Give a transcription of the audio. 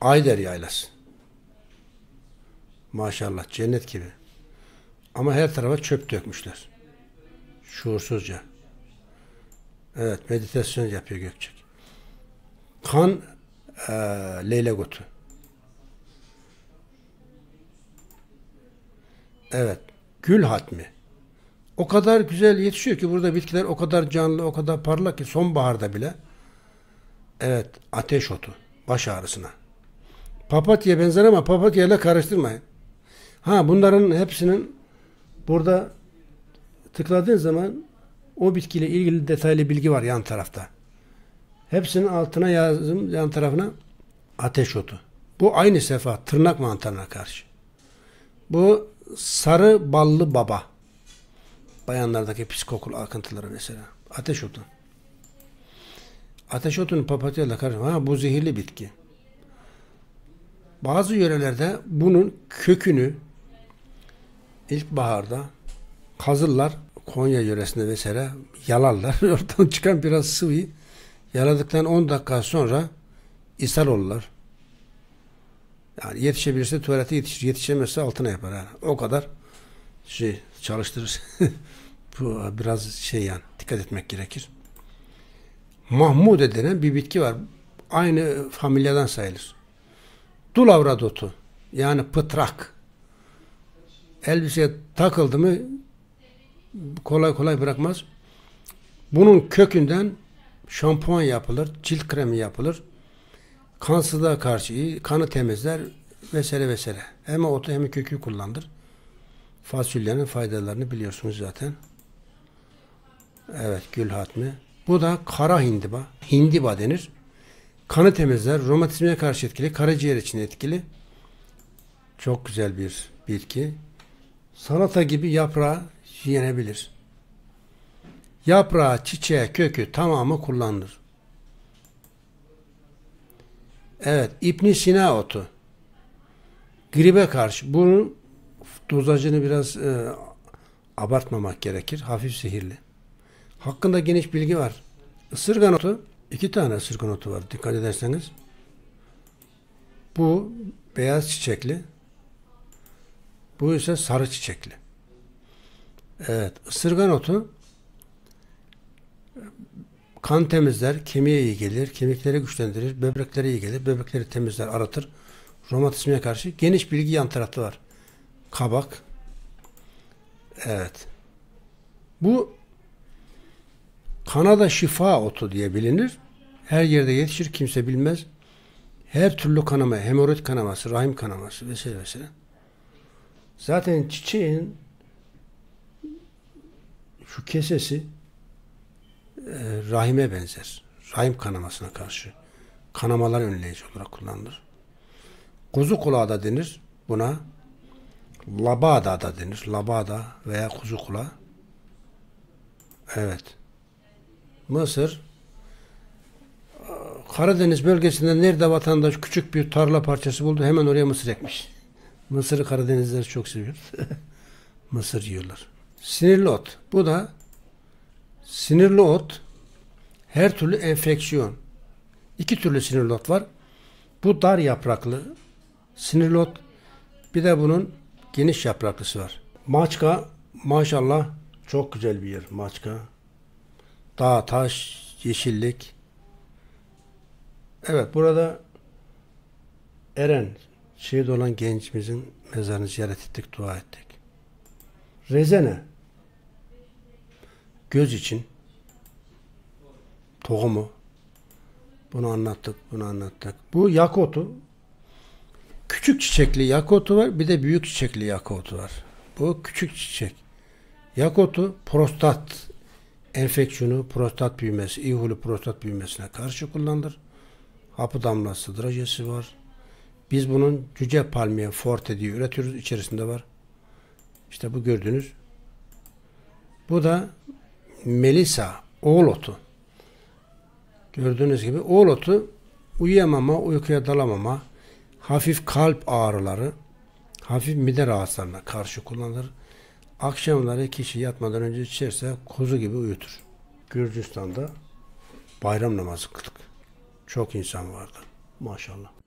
Ayder yaylası. Maşallah cennet gibi. Ama her tarafa çöp dökmüşler. Şuursuzca. Evet meditasyon yapıyor Gökçek. Kan e, leylegotu. Evet. Gül hatmi. O kadar güzel yetişiyor ki burada bitkiler o kadar canlı, o kadar parlak ki sonbaharda bile. Evet, ateş otu baş ağrısına. Papatya benzer ama papatya ile karıştırmayın. Ha bunların hepsinin burada tıkladığın zaman o bitkiyle ilgili detaylı bilgi var yan tarafta. Hepsinin altına yazdım yan tarafına ateş otu. Bu aynı sefa tırnak mantarına karşı. Bu sarı ballı baba. Bayanlardaki pis kokulu akıntıları mesela. Ateş otu. Ateş otunun papatyayla karşı. Ha bu zehirli bitki. Bazı yörelerde bunun kökünü ilkbaharda kazırlar Konya yöresinde vesaire yalarlar. Oradan çıkan biraz sıvıyı yaladıktan 10 dakika sonra ishal olurlar. Yani yetişebilirse tuvalete yetişir. Yetişemezse altına yapar. Yani. O kadar şey çalıştırır. Bu biraz şey yani dikkat etmek gerekir. Mahmude denen bir bitki var. Aynı familyadan sayılır dulavradotu yani pıtrak elbiseye takıldı mı kolay kolay bırakmaz. Bunun kökünden şampuan yapılır, cilt kremi yapılır. Kansızlığa karşı iyi, kanı temizler vesaire vesaire. Hem otu hem kökü kullanılır. Fasulyenin faydalarını biliyorsunuz zaten. Evet, gül hatmi. Bu da kara hindiba. Hindiba denir. Kanı temizler, romatizmaya karşı etkili, karaciğer için etkili. Çok güzel bir bitki. Salata gibi yaprağı yenebilir. Yaprağı, çiçeği, kökü tamamı kullanılır. Evet, İbn Sina otu. Gribe karşı. Bunun dozajını biraz e, abartmamak gerekir. Hafif sihirli. Hakkında geniş bilgi var. Isırgan otu iki tane sirke notu var dikkat ederseniz. Bu beyaz çiçekli. Bu ise sarı çiçekli. Evet, ısırgan otu kan temizler, kemiğe iyi gelir, kemikleri güçlendirir, böbreklere iyi gelir, böbrekleri temizler, aratır. Romatizmaya karşı geniş bilgi yan tarafta var. Kabak. Evet. Bu Kanada şifa otu diye bilinir. Her yerde yetişir kimse bilmez. Her türlü kanama, hemoroid kanaması, rahim kanaması vesaire vesaire. Zaten çiçeğin şu kesesi e, rahime benzer. Rahim kanamasına karşı kanamalar önleyici olarak kullanılır. Kuzu kulağı da denir buna. Labada da denir. Labada veya kuzu kulağı. Evet. Mısır, Karadeniz bölgesinde nerede vatandaş küçük bir tarla parçası buldu hemen oraya mısır ekmiş. Mısır'ı Karadenizler çok seviyor. mısır yiyorlar. Sinirli ot. Bu da sinirli ot her türlü enfeksiyon. İki türlü sinirli ot var. Bu dar yapraklı sinirli ot. Bir de bunun geniş yapraklısı var. Maçka maşallah çok güzel bir yer. Maçka dağ, taş, yeşillik. Evet burada Eren şehit olan gençimizin mezarını ziyaret ettik, dua ettik. Rezene göz için tohumu bunu anlattık, bunu anlattık. Bu yakotu küçük çiçekli yakotu var, bir de büyük çiçekli yakotu var. Bu küçük çiçek. Yakotu prostat enfeksiyonu prostat büyümesi, ihuli prostat büyümesine karşı kullanılır. Hapı damlası drajesi var. Biz bunun cüce palmiye forte diye üretiyoruz. içerisinde var. İşte bu gördüğünüz. Bu da melisa, oğul otu. Gördüğünüz gibi oğul otu uyuyamama, uykuya dalamama, hafif kalp ağrıları, hafif mide rahatsızlarına karşı kullanılır. Akşamları kişi yatmadan önce içerse kuzu gibi uyutur. Gürcistan'da bayram namazı kıldık. Çok insan vardı maşallah.